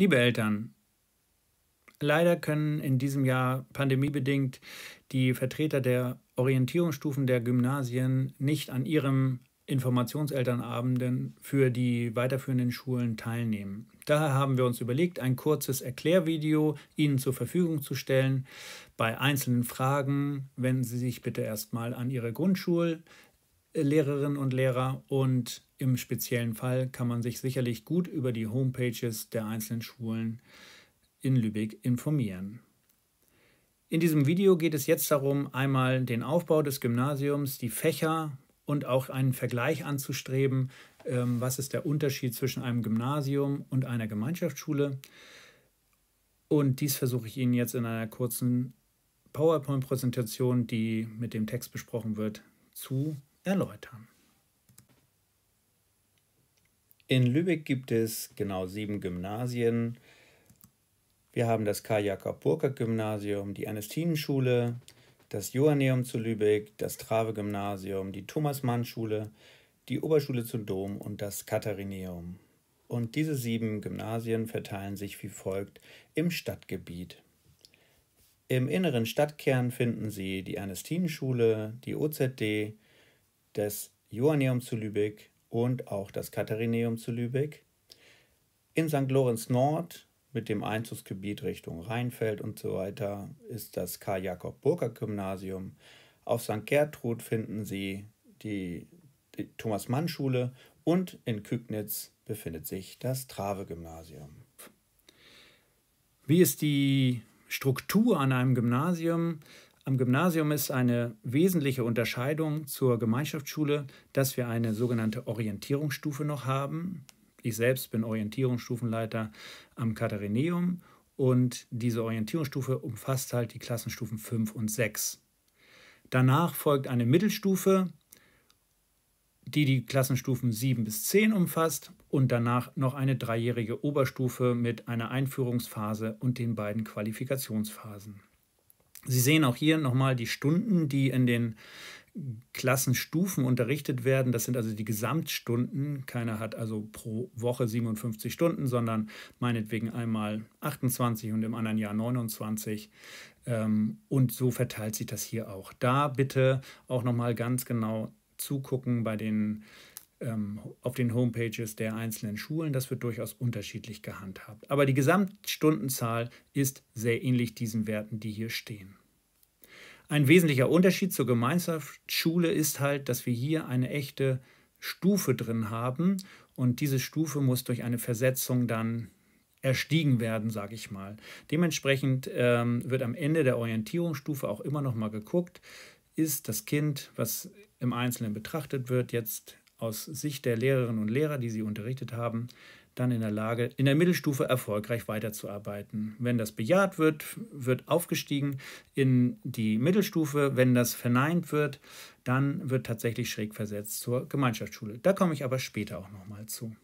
Liebe Eltern, leider können in diesem Jahr pandemiebedingt die Vertreter der Orientierungsstufen der Gymnasien nicht an ihrem Informationselternabenden für die weiterführenden Schulen teilnehmen. Daher haben wir uns überlegt, ein kurzes Erklärvideo Ihnen zur Verfügung zu stellen. Bei einzelnen Fragen wenden Sie sich bitte erstmal an Ihre Grundschul-, Lehrerinnen und Lehrer und im speziellen Fall kann man sich sicherlich gut über die Homepages der einzelnen Schulen in Lübeck informieren. In diesem Video geht es jetzt darum, einmal den Aufbau des Gymnasiums, die Fächer und auch einen Vergleich anzustreben, ähm, was ist der Unterschied zwischen einem Gymnasium und einer Gemeinschaftsschule. Und dies versuche ich Ihnen jetzt in einer kurzen PowerPoint-Präsentation, die mit dem Text besprochen wird, zu erläutern. In Lübeck gibt es genau sieben Gymnasien. Wir haben das Karl-Jakob-Burkert-Gymnasium, die Ernestinenschule, das Johanneum zu Lübeck, das Trave-Gymnasium, die Thomas-Mann-Schule, die Oberschule zum Dom und das Katharineum. Und diese sieben Gymnasien verteilen sich wie folgt im Stadtgebiet. Im inneren Stadtkern finden Sie die Ernestinenschule, die OZD, das Joanneum zu Lübeck und auch das Katharineum zu Lübeck. In St. Lorenz Nord mit dem Einzugsgebiet Richtung Rheinfeld und so weiter ist das Karl-Jakob-Burger-Gymnasium. Auf St. Gertrud finden Sie die, die Thomas-Mann-Schule und in Kügnitz befindet sich das Trave-Gymnasium. Wie ist die Struktur an einem Gymnasium? Am Gymnasium ist eine wesentliche Unterscheidung zur Gemeinschaftsschule, dass wir eine sogenannte Orientierungsstufe noch haben. Ich selbst bin Orientierungsstufenleiter am Katharineum und diese Orientierungsstufe umfasst halt die Klassenstufen 5 und 6. Danach folgt eine Mittelstufe, die die Klassenstufen 7 bis 10 umfasst und danach noch eine dreijährige Oberstufe mit einer Einführungsphase und den beiden Qualifikationsphasen. Sie sehen auch hier nochmal die Stunden, die in den Klassenstufen unterrichtet werden. Das sind also die Gesamtstunden. Keiner hat also pro Woche 57 Stunden, sondern meinetwegen einmal 28 und im anderen Jahr 29. Ähm, und so verteilt sich das hier auch. Da bitte auch nochmal ganz genau zugucken bei den ähm, auf den Homepages der einzelnen Schulen. Das wird durchaus unterschiedlich gehandhabt. Aber die Gesamtstundenzahl ist sehr ähnlich diesen Werten, die hier stehen. Ein wesentlicher Unterschied zur Gemeinschaftsschule ist halt, dass wir hier eine echte Stufe drin haben und diese Stufe muss durch eine Versetzung dann erstiegen werden, sage ich mal. Dementsprechend ähm, wird am Ende der Orientierungsstufe auch immer noch mal geguckt, ist das Kind, was im Einzelnen betrachtet wird, jetzt aus Sicht der Lehrerinnen und Lehrer, die sie unterrichtet haben, dann in der Lage, in der Mittelstufe erfolgreich weiterzuarbeiten. Wenn das bejaht wird, wird aufgestiegen in die Mittelstufe. Wenn das verneint wird, dann wird tatsächlich schräg versetzt zur Gemeinschaftsschule. Da komme ich aber später auch nochmal zu.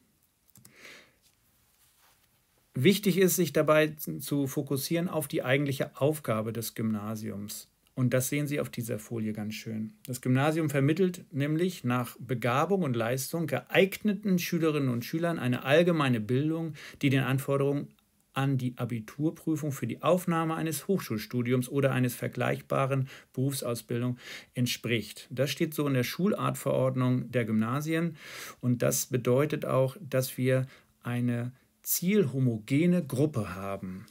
Wichtig ist, sich dabei zu fokussieren auf die eigentliche Aufgabe des Gymnasiums. Und das sehen Sie auf dieser Folie ganz schön. Das Gymnasium vermittelt nämlich nach Begabung und Leistung geeigneten Schülerinnen und Schülern eine allgemeine Bildung, die den Anforderungen an die Abiturprüfung für die Aufnahme eines Hochschulstudiums oder eines vergleichbaren Berufsausbildung entspricht. Das steht so in der Schulartverordnung der Gymnasien und das bedeutet auch, dass wir eine zielhomogene Gruppe haben.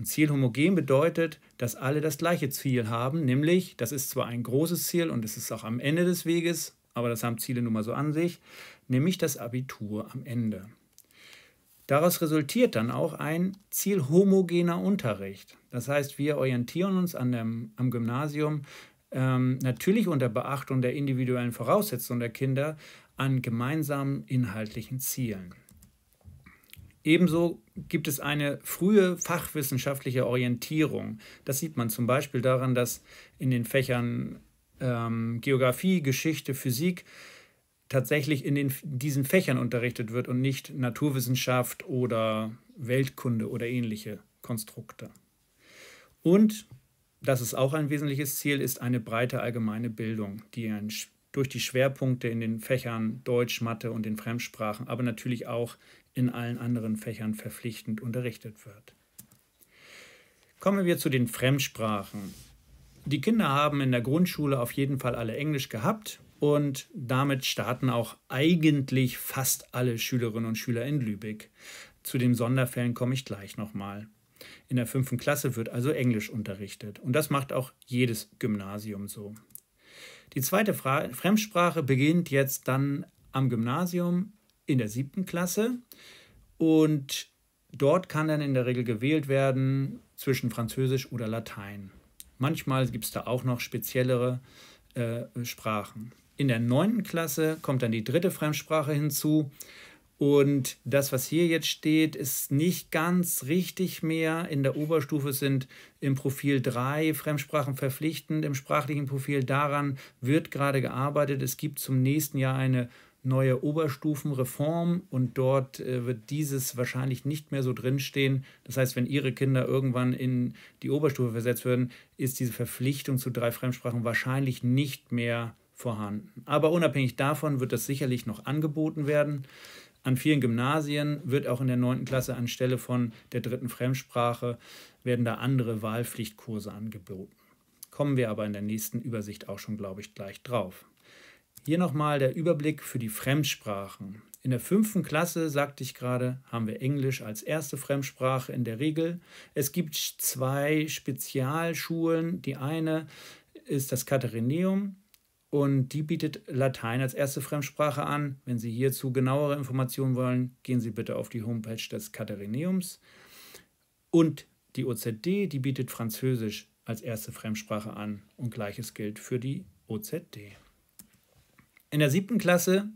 Ein Ziel homogen bedeutet, dass alle das gleiche Ziel haben, nämlich, das ist zwar ein großes Ziel und es ist auch am Ende des Weges, aber das haben Ziele nun mal so an sich, nämlich das Abitur am Ende. Daraus resultiert dann auch ein zielhomogener Unterricht. Das heißt, wir orientieren uns an dem, am Gymnasium ähm, natürlich unter Beachtung der individuellen Voraussetzungen der Kinder an gemeinsamen inhaltlichen Zielen. Ebenso gibt es eine frühe fachwissenschaftliche Orientierung. Das sieht man zum Beispiel daran, dass in den Fächern ähm, Geografie, Geschichte, Physik tatsächlich in den, diesen Fächern unterrichtet wird und nicht Naturwissenschaft oder Weltkunde oder ähnliche Konstrukte. Und, das ist auch ein wesentliches Ziel, ist eine breite allgemeine Bildung, die ein durch die Schwerpunkte in den Fächern Deutsch, Mathe und den Fremdsprachen, aber natürlich auch in allen anderen Fächern verpflichtend unterrichtet wird. Kommen wir zu den Fremdsprachen. Die Kinder haben in der Grundschule auf jeden Fall alle Englisch gehabt und damit starten auch eigentlich fast alle Schülerinnen und Schüler in Lübeck. Zu den Sonderfällen komme ich gleich nochmal. In der fünften Klasse wird also Englisch unterrichtet und das macht auch jedes Gymnasium so. Die zweite Fra Fremdsprache beginnt jetzt dann am Gymnasium in der siebten Klasse. Und dort kann dann in der Regel gewählt werden zwischen Französisch oder Latein. Manchmal gibt es da auch noch speziellere äh, Sprachen. In der neunten Klasse kommt dann die dritte Fremdsprache hinzu. Und das, was hier jetzt steht, ist nicht ganz richtig mehr. In der Oberstufe sind im Profil 3 Fremdsprachen verpflichtend. Im sprachlichen Profil daran wird gerade gearbeitet. Es gibt zum nächsten Jahr eine neue Oberstufenreform und dort äh, wird dieses wahrscheinlich nicht mehr so drinstehen. Das heißt, wenn Ihre Kinder irgendwann in die Oberstufe versetzt werden, ist diese Verpflichtung zu drei Fremdsprachen wahrscheinlich nicht mehr vorhanden. Aber unabhängig davon wird das sicherlich noch angeboten werden. An vielen Gymnasien wird auch in der 9. Klasse anstelle von der dritten Fremdsprache werden da andere Wahlpflichtkurse angeboten. Kommen wir aber in der nächsten Übersicht auch schon, glaube ich, gleich drauf. Hier nochmal der Überblick für die Fremdsprachen. In der fünften Klasse, sagte ich gerade, haben wir Englisch als erste Fremdsprache in der Regel. Es gibt zwei Spezialschulen. Die eine ist das Katharineum und die bietet Latein als erste Fremdsprache an. Wenn Sie hierzu genauere Informationen wollen, gehen Sie bitte auf die Homepage des Katharineums. Und die OZD, die bietet Französisch als erste Fremdsprache an und gleiches gilt für die OZD. In der siebten Klasse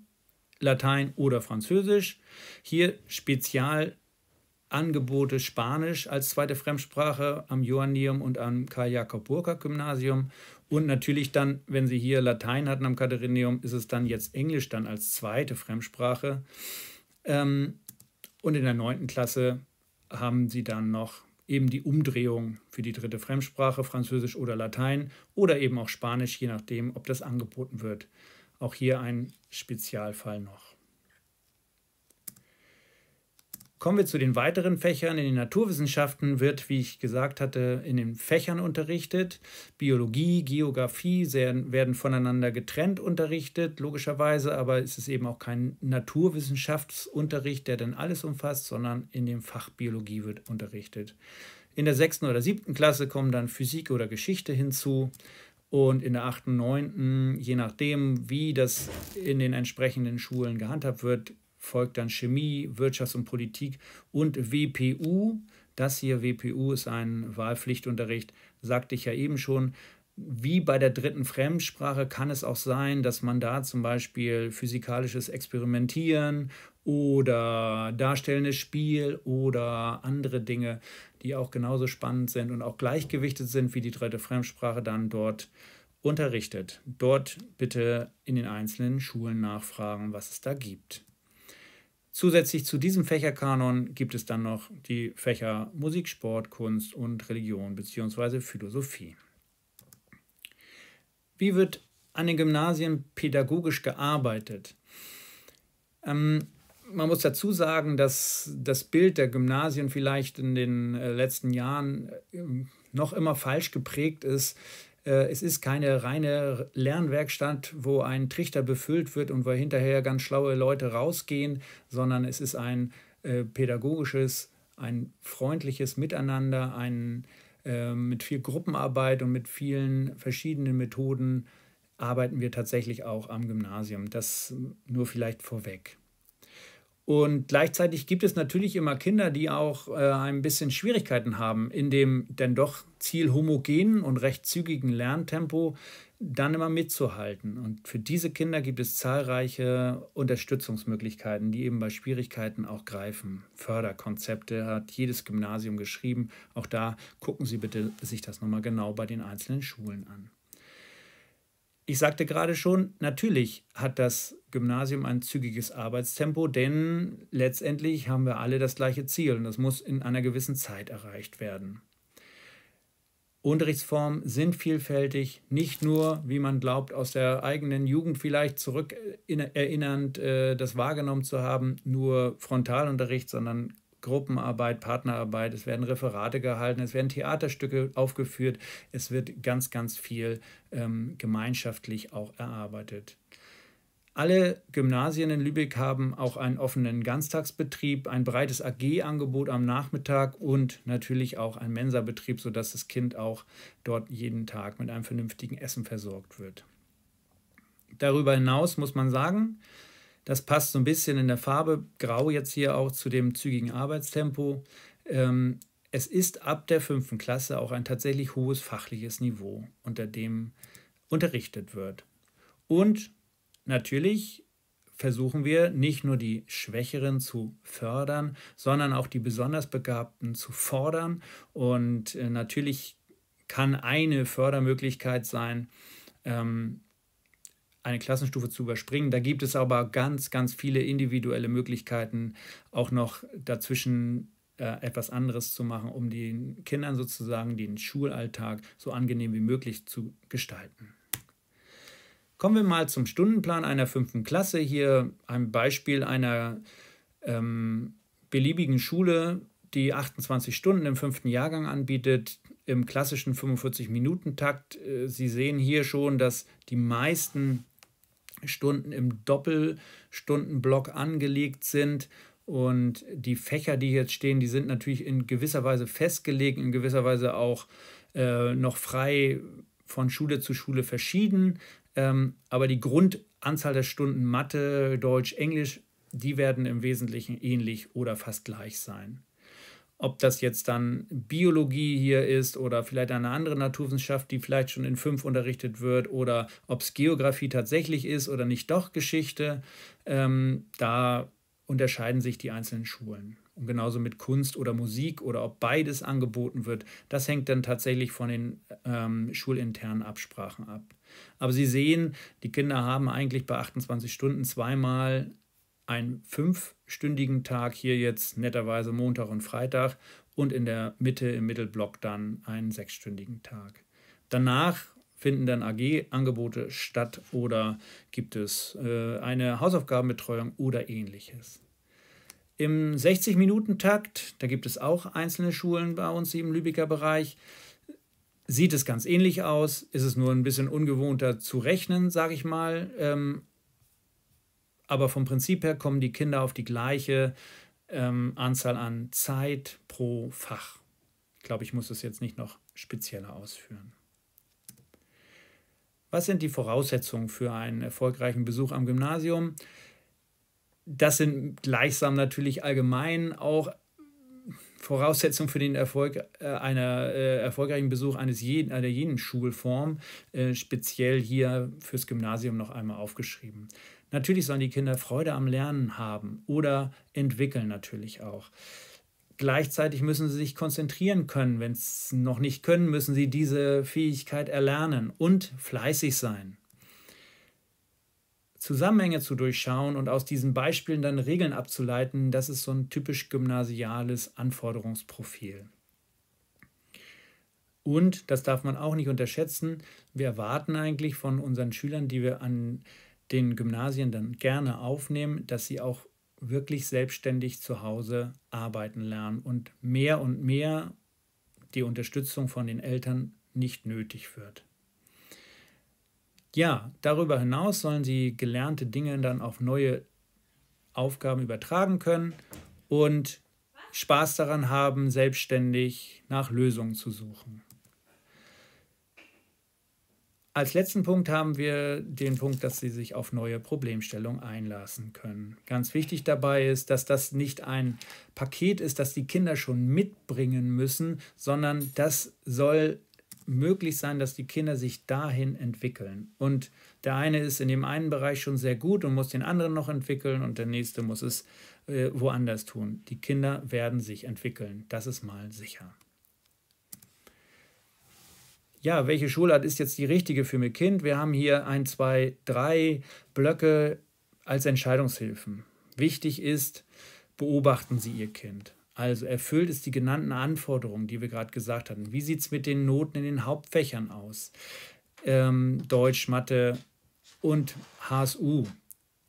Latein oder Französisch. Hier Spezialangebote Spanisch als zweite Fremdsprache am Johannium und am Karl-Jakob-Burka-Gymnasium. Und natürlich dann, wenn Sie hier Latein hatten am Katharineum, ist es dann jetzt Englisch dann als zweite Fremdsprache. Ähm, und in der neunten Klasse haben Sie dann noch eben die Umdrehung für die dritte Fremdsprache, Französisch oder Latein oder eben auch Spanisch, je nachdem, ob das angeboten wird. Auch hier ein Spezialfall noch. Kommen wir zu den weiteren Fächern. In den Naturwissenschaften wird, wie ich gesagt hatte, in den Fächern unterrichtet. Biologie, Geografie werden voneinander getrennt unterrichtet, logischerweise, aber es ist eben auch kein Naturwissenschaftsunterricht, der dann alles umfasst, sondern in dem Fach Biologie wird unterrichtet. In der sechsten oder siebten Klasse kommen dann Physik oder Geschichte hinzu. Und in der 8., 9., je nachdem, wie das in den entsprechenden Schulen gehandhabt wird, folgt dann Chemie, Wirtschafts- und Politik und WPU. Das hier, WPU, ist ein Wahlpflichtunterricht, sagte ich ja eben schon. Wie bei der dritten Fremdsprache kann es auch sein, dass man da zum Beispiel physikalisches Experimentieren oder darstellendes Spiel oder andere Dinge, die auch genauso spannend sind und auch gleichgewichtet sind wie die dritte Fremdsprache, dann dort unterrichtet. Dort bitte in den einzelnen Schulen nachfragen, was es da gibt. Zusätzlich zu diesem Fächerkanon gibt es dann noch die Fächer Musik, Sport, Kunst und Religion bzw. Philosophie. Wie wird an den Gymnasien pädagogisch gearbeitet? Ähm, man muss dazu sagen, dass das Bild der Gymnasien vielleicht in den äh, letzten Jahren äh, noch immer falsch geprägt ist. Äh, es ist keine reine Lernwerkstatt, wo ein Trichter befüllt wird und wo hinterher ganz schlaue Leute rausgehen, sondern es ist ein pädagogisches, ein freundliches Miteinander, ein mit viel Gruppenarbeit und mit vielen verschiedenen Methoden arbeiten wir tatsächlich auch am Gymnasium. Das nur vielleicht vorweg. Und gleichzeitig gibt es natürlich immer Kinder, die auch äh, ein bisschen Schwierigkeiten haben, in dem denn doch zielhomogenen und recht zügigen Lerntempo dann immer mitzuhalten. Und für diese Kinder gibt es zahlreiche Unterstützungsmöglichkeiten, die eben bei Schwierigkeiten auch greifen. Förderkonzepte hat jedes Gymnasium geschrieben. Auch da gucken Sie bitte sich das nochmal genau bei den einzelnen Schulen an. Ich sagte gerade schon, natürlich hat das Gymnasium ein zügiges Arbeitstempo, denn letztendlich haben wir alle das gleiche Ziel und das muss in einer gewissen Zeit erreicht werden. Unterrichtsformen sind vielfältig, nicht nur, wie man glaubt, aus der eigenen Jugend vielleicht zurück erinnernd äh, das wahrgenommen zu haben, nur Frontalunterricht, sondern Gruppenarbeit, Partnerarbeit, es werden Referate gehalten, es werden Theaterstücke aufgeführt, es wird ganz, ganz viel ähm, gemeinschaftlich auch erarbeitet. Alle Gymnasien in Lübeck haben auch einen offenen Ganztagsbetrieb, ein breites AG-Angebot am Nachmittag und natürlich auch einen Mensa-Betrieb, sodass das Kind auch dort jeden Tag mit einem vernünftigen Essen versorgt wird. Darüber hinaus muss man sagen, das passt so ein bisschen in der Farbe Grau jetzt hier auch zu dem zügigen Arbeitstempo. Ähm, es ist ab der fünften Klasse auch ein tatsächlich hohes fachliches Niveau, unter dem unterrichtet wird. Und natürlich versuchen wir nicht nur die Schwächeren zu fördern, sondern auch die besonders Begabten zu fordern. Und äh, natürlich kann eine Fördermöglichkeit sein, ähm, eine Klassenstufe zu überspringen. Da gibt es aber ganz, ganz viele individuelle Möglichkeiten, auch noch dazwischen äh, etwas anderes zu machen, um den Kindern sozusagen den Schulalltag so angenehm wie möglich zu gestalten. Kommen wir mal zum Stundenplan einer fünften Klasse. Hier ein Beispiel einer ähm, beliebigen Schule, die 28 Stunden im fünften Jahrgang anbietet, im klassischen 45-Minuten-Takt. Äh, Sie sehen hier schon, dass die meisten Stunden im Doppelstundenblock angelegt sind. Und die Fächer, die jetzt stehen, die sind natürlich in gewisser Weise festgelegt, in gewisser Weise auch äh, noch frei von Schule zu Schule verschieden. Ähm, aber die Grundanzahl der Stunden Mathe, Deutsch, Englisch, die werden im Wesentlichen ähnlich oder fast gleich sein ob das jetzt dann Biologie hier ist oder vielleicht eine andere Naturwissenschaft, die vielleicht schon in fünf unterrichtet wird oder ob es Geografie tatsächlich ist oder nicht doch Geschichte, ähm, da unterscheiden sich die einzelnen Schulen. Und genauso mit Kunst oder Musik oder ob beides angeboten wird, das hängt dann tatsächlich von den ähm, schulinternen Absprachen ab. Aber Sie sehen, die Kinder haben eigentlich bei 28 Stunden zweimal einen fünfstündigen Tag hier jetzt netterweise Montag und Freitag und in der Mitte im Mittelblock dann einen sechsstündigen Tag. Danach finden dann AG-Angebote statt oder gibt es äh, eine Hausaufgabenbetreuung oder ähnliches. Im 60-Minuten-Takt, da gibt es auch einzelne Schulen bei uns im Lübecker Bereich, sieht es ganz ähnlich aus, ist es nur ein bisschen ungewohnter zu rechnen, sage ich mal. Ähm, aber vom Prinzip her kommen die Kinder auf die gleiche ähm, Anzahl an Zeit pro Fach. Ich glaube, ich muss es jetzt nicht noch spezieller ausführen. Was sind die Voraussetzungen für einen erfolgreichen Besuch am Gymnasium? Das sind gleichsam natürlich allgemein auch Voraussetzungen für den Erfolg äh, einer äh, erfolgreichen Besuch eines jeden, einer jeden Schulform, äh, speziell hier fürs Gymnasium noch einmal aufgeschrieben. Natürlich sollen die Kinder Freude am Lernen haben oder entwickeln natürlich auch. Gleichzeitig müssen sie sich konzentrieren können. Wenn sie es noch nicht können, müssen sie diese Fähigkeit erlernen und fleißig sein. Zusammenhänge zu durchschauen und aus diesen Beispielen dann Regeln abzuleiten, das ist so ein typisch gymnasiales Anforderungsprofil. Und, das darf man auch nicht unterschätzen, wir erwarten eigentlich von unseren Schülern, die wir an den Gymnasien dann gerne aufnehmen, dass sie auch wirklich selbstständig zu Hause arbeiten lernen und mehr und mehr die Unterstützung von den Eltern nicht nötig wird. Ja, darüber hinaus sollen sie gelernte Dinge dann auf neue Aufgaben übertragen können und Spaß daran haben, selbstständig nach Lösungen zu suchen. Als letzten Punkt haben wir den Punkt, dass sie sich auf neue Problemstellungen einlassen können. Ganz wichtig dabei ist, dass das nicht ein Paket ist, das die Kinder schon mitbringen müssen, sondern das soll möglich sein, dass die Kinder sich dahin entwickeln. Und der eine ist in dem einen Bereich schon sehr gut und muss den anderen noch entwickeln und der nächste muss es äh, woanders tun. Die Kinder werden sich entwickeln, das ist mal sicher ja, welche Schulart ist jetzt die richtige für mein Kind? Wir haben hier ein, zwei, drei Blöcke als Entscheidungshilfen. Wichtig ist, beobachten Sie Ihr Kind. Also erfüllt es die genannten Anforderungen, die wir gerade gesagt hatten. Wie sieht es mit den Noten in den Hauptfächern aus? Ähm, Deutsch, Mathe und HSU.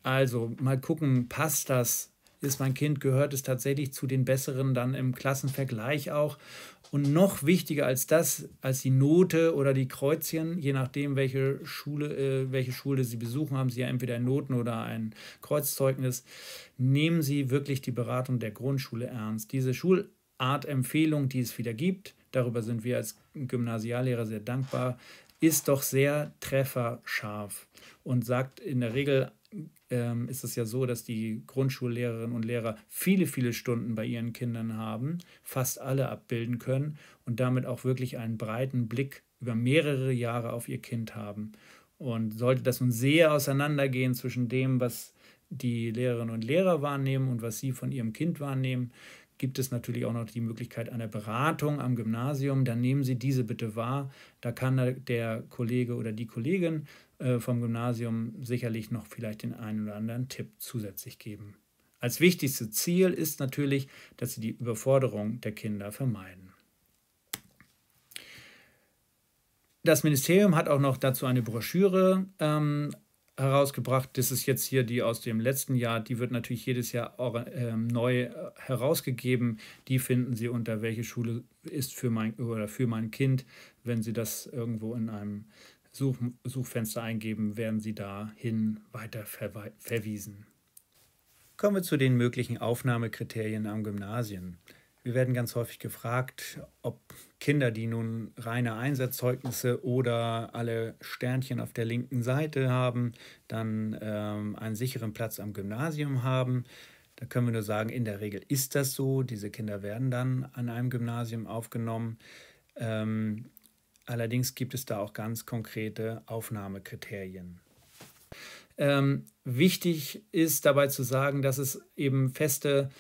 Also mal gucken, passt das ist mein Kind, gehört es tatsächlich zu den Besseren dann im Klassenvergleich auch. Und noch wichtiger als das, als die Note oder die Kreuzchen, je nachdem, welche Schule, äh, welche Schule Sie besuchen, haben Sie ja entweder Noten oder ein Kreuzzeugnis. Nehmen Sie wirklich die Beratung der Grundschule ernst. Diese Schulartempfehlung, die es wieder gibt, darüber sind wir als Gymnasiallehrer sehr dankbar, ist doch sehr trefferscharf und sagt in der Regel ähm, ist es ja so, dass die Grundschullehrerinnen und Lehrer viele, viele Stunden bei ihren Kindern haben, fast alle abbilden können und damit auch wirklich einen breiten Blick über mehrere Jahre auf ihr Kind haben. Und sollte das nun sehr auseinandergehen zwischen dem, was die Lehrerinnen und Lehrer wahrnehmen und was sie von ihrem Kind wahrnehmen, gibt es natürlich auch noch die Möglichkeit einer Beratung am Gymnasium. Dann nehmen Sie diese bitte wahr. Da kann der Kollege oder die Kollegin äh, vom Gymnasium sicherlich noch vielleicht den einen oder anderen Tipp zusätzlich geben. Als wichtigstes Ziel ist natürlich, dass sie die Überforderung der Kinder vermeiden. Das Ministerium hat auch noch dazu eine Broschüre ähm, herausgebracht. Das ist jetzt hier die aus dem letzten Jahr. Die wird natürlich jedes Jahr auch, ähm, neu äh, herausgegeben. Die finden Sie unter welche Schule ist für mein oder für mein Kind, wenn Sie das irgendwo in einem Such, Suchfenster eingeben, werden Sie dahin weiter verwiesen. Kommen wir zu den möglichen Aufnahmekriterien am Gymnasium. Wir werden ganz häufig gefragt, ob Kinder, die nun reine Einsatzzeugnisse oder alle Sternchen auf der linken Seite haben, dann ähm, einen sicheren Platz am Gymnasium haben. Da können wir nur sagen, in der Regel ist das so. Diese Kinder werden dann an einem Gymnasium aufgenommen. Ähm, Allerdings gibt es da auch ganz konkrete Aufnahmekriterien. Ähm, wichtig ist dabei zu sagen, dass es eben feste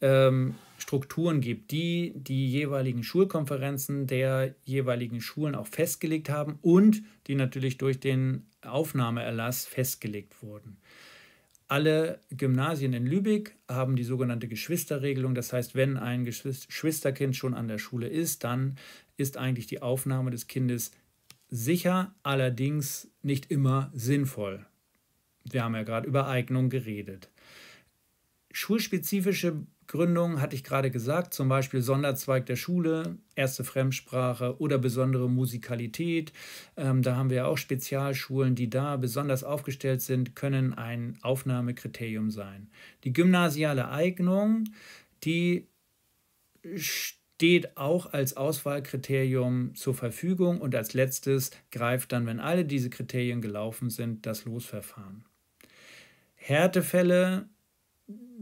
ähm, Strukturen gibt, die die jeweiligen Schulkonferenzen der jeweiligen Schulen auch festgelegt haben und die natürlich durch den Aufnahmeerlass festgelegt wurden. Alle Gymnasien in Lübeck haben die sogenannte Geschwisterregelung. Das heißt, wenn ein Geschwisterkind schon an der Schule ist, dann ist eigentlich die Aufnahme des Kindes sicher, allerdings nicht immer sinnvoll. Wir haben ja gerade über Eignung geredet. Schulspezifische Gründung, hatte ich gerade gesagt, zum Beispiel Sonderzweig der Schule, erste Fremdsprache oder besondere Musikalität. Ähm, da haben wir auch Spezialschulen, die da besonders aufgestellt sind, können ein Aufnahmekriterium sein. Die gymnasiale Eignung, die steht auch als Auswahlkriterium zur Verfügung und als letztes greift dann, wenn alle diese Kriterien gelaufen sind, das Losverfahren. Härtefälle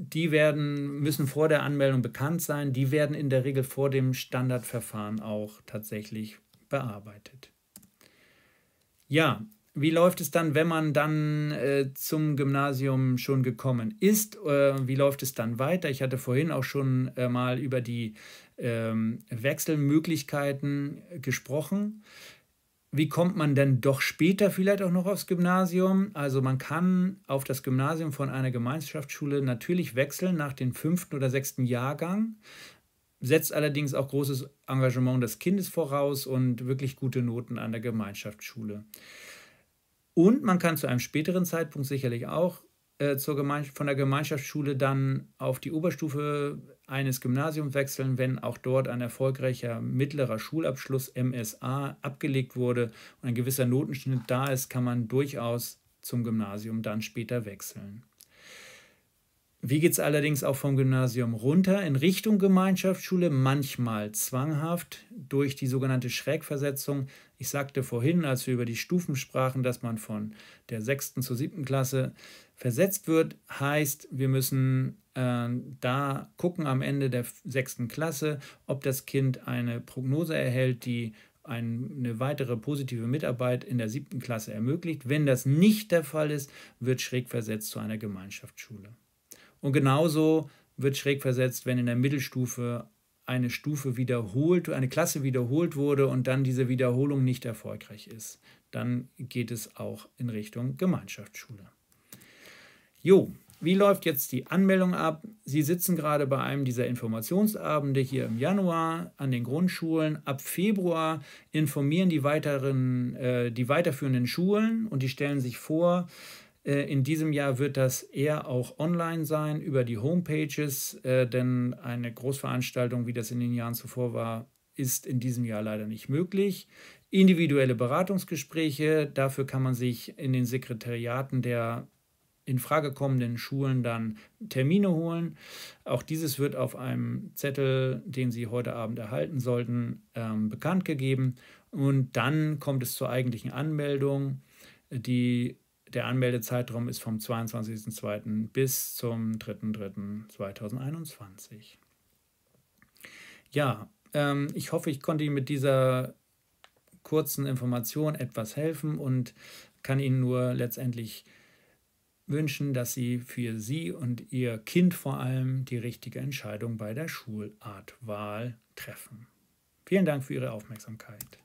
die werden, müssen vor der Anmeldung bekannt sein. Die werden in der Regel vor dem Standardverfahren auch tatsächlich bearbeitet. Ja, wie läuft es dann, wenn man dann äh, zum Gymnasium schon gekommen ist? Äh, wie läuft es dann weiter? Ich hatte vorhin auch schon äh, mal über die ähm, Wechselmöglichkeiten gesprochen wie kommt man denn doch später vielleicht auch noch aufs Gymnasium? Also man kann auf das Gymnasium von einer Gemeinschaftsschule natürlich wechseln nach dem fünften oder sechsten Jahrgang, setzt allerdings auch großes Engagement des Kindes voraus und wirklich gute Noten an der Gemeinschaftsschule. Und man kann zu einem späteren Zeitpunkt sicherlich auch äh, zur von der Gemeinschaftsschule dann auf die Oberstufe eines Gymnasiums wechseln, wenn auch dort ein erfolgreicher mittlerer Schulabschluss MSA abgelegt wurde und ein gewisser Notenschnitt da ist, kann man durchaus zum Gymnasium dann später wechseln. Wie geht es allerdings auch vom Gymnasium runter in Richtung Gemeinschaftsschule, manchmal zwanghaft durch die sogenannte Schrägversetzung. Ich sagte vorhin, als wir über die Stufen sprachen, dass man von der 6. zur 7. Klasse versetzt wird, heißt, wir müssen äh, da gucken am Ende der 6. Klasse, ob das Kind eine Prognose erhält, die eine weitere positive Mitarbeit in der 7. Klasse ermöglicht. Wenn das nicht der Fall ist, wird schräg versetzt zu einer Gemeinschaftsschule. Und genauso wird schräg versetzt, wenn in der Mittelstufe eine Stufe wiederholt, eine Klasse wiederholt wurde und dann diese Wiederholung nicht erfolgreich ist. Dann geht es auch in Richtung Gemeinschaftsschule. Jo, wie läuft jetzt die Anmeldung ab? Sie sitzen gerade bei einem dieser Informationsabende hier im Januar an den Grundschulen. Ab Februar informieren die, weiteren, äh, die weiterführenden Schulen und die stellen sich vor, äh, in diesem Jahr wird das eher auch online sein, über die Homepages, äh, denn eine Großveranstaltung, wie das in den Jahren zuvor war, ist in diesem Jahr leider nicht möglich. Individuelle Beratungsgespräche, dafür kann man sich in den Sekretariaten der in Frage kommenden Schulen dann Termine holen. Auch dieses wird auf einem Zettel, den Sie heute Abend erhalten sollten, ähm, bekannt gegeben. Und dann kommt es zur eigentlichen Anmeldung. Die der Anmeldezeitraum ist vom 22.02. bis zum 3.03.2021. Ja, ähm, ich hoffe, ich konnte Ihnen mit dieser kurzen Information etwas helfen und kann Ihnen nur letztendlich wünschen, dass Sie für Sie und Ihr Kind vor allem die richtige Entscheidung bei der Schulartwahl treffen. Vielen Dank für Ihre Aufmerksamkeit.